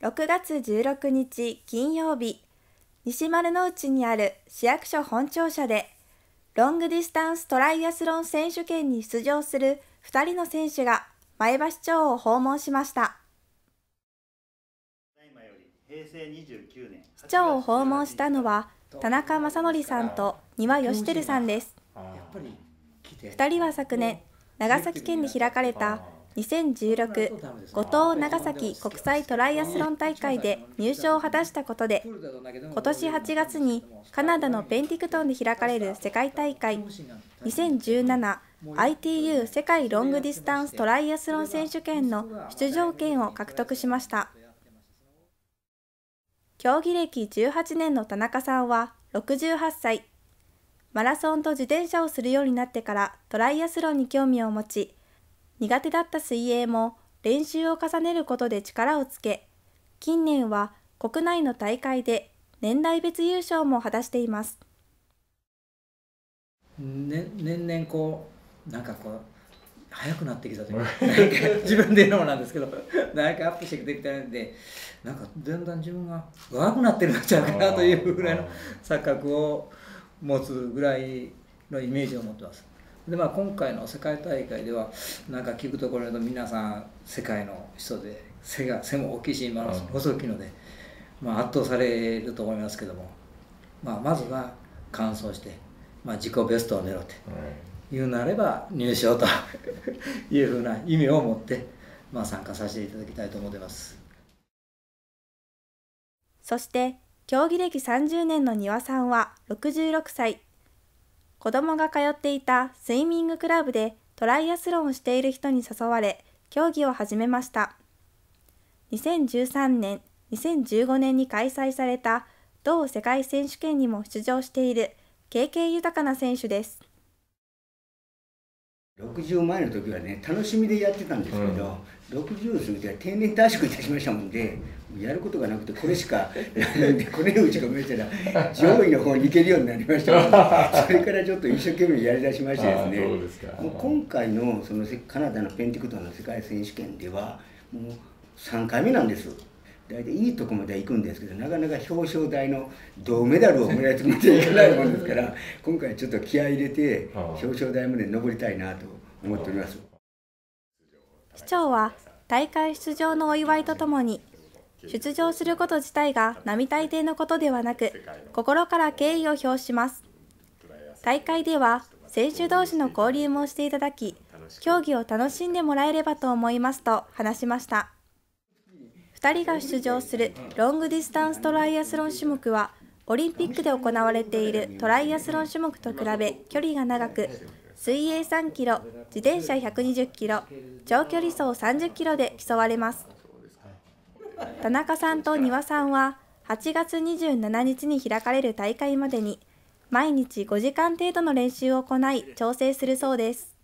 6月16日金曜日、西丸の内にある市役所本庁舎で、ロングディスタンストライアスロン選手権に出場する2人の選手が前橋町を訪問しました。市長を訪問したのは田中正則さんと丹羽義輝さんです。2人は昨年、長崎県で開かれた2016後藤長崎国際トライアスロン大会で入賞を果たしたことで今年8月にカナダのペンティクトンで開かれる世界大会 2017ITU 世界ロングディスタンストライアスロン選手権の出場権を獲得しました競技歴18年の田中さんは68歳マラソンと自転車をするようになってからトライアスロンに興味を持ち苦手だった水泳も練習を重ねることで力をつけ、近年は国内の大会で年代別優勝も果たしています。ね、年々こうなんかこう早くなってきたというか自分で言うのもなんですけどなんかアップしてきてるなんでなんかだんだん自分が若くなってるんじゃいかなというぐらいの錯覚を持つぐらいのイメージを持ってます。でまあ、今回の世界大会ではなんか聞くところると皆さん世界の人で背が背も大きいし今の細いので、まあ、圧倒されると思いますけども、まあ、まずは完走して、まあ、自己ベストを狙って、言うなれば入賞と いうふうな意味を持って、まあ、参加させていただきたいと思ってます。そして競技歴30年の丹羽さんは66歳。子供が通っていたスイミングクラブでトライアスロンをしている人に誘われ、競技を始めました。2013年、2015年に開催された同世界選手権にも出場している経験豊かな選手です。60前の時はね楽しみでやってたんですけど、うん、60過ぎて定年退職いたしましたもんでやることがなくてこれしかやんでこれうちが見えたら上位の方に行けるようになりました それからちょっと一生懸命やりだしましてですねもう今回のそのカナダのペンティクトンの世界選手権ではもう3回目なんです。大体いいとこまで行くんですけどなかなか表彰台の銅メダルを狙い詰めていかないもんですから 今回ちょっと気合い入れて表彰台まで上りたいなと思っております市長は大会出場のお祝いとともに出場すること自体が並大抵のことではなく心から敬意を表します大会では選手同士の交流もしていただき競技を楽しんでもらえればと思いますと話しました2人が出場するロングディスタンストライアスロン種目はオリンピックで行われているトライアスロン種目と比べ距離が長く水泳3キロ自転車120キロ長距離走30キロで競われます田中さんと丹羽さんは8月27日に開かれる大会までに毎日5時間程度の練習を行い調整するそうです。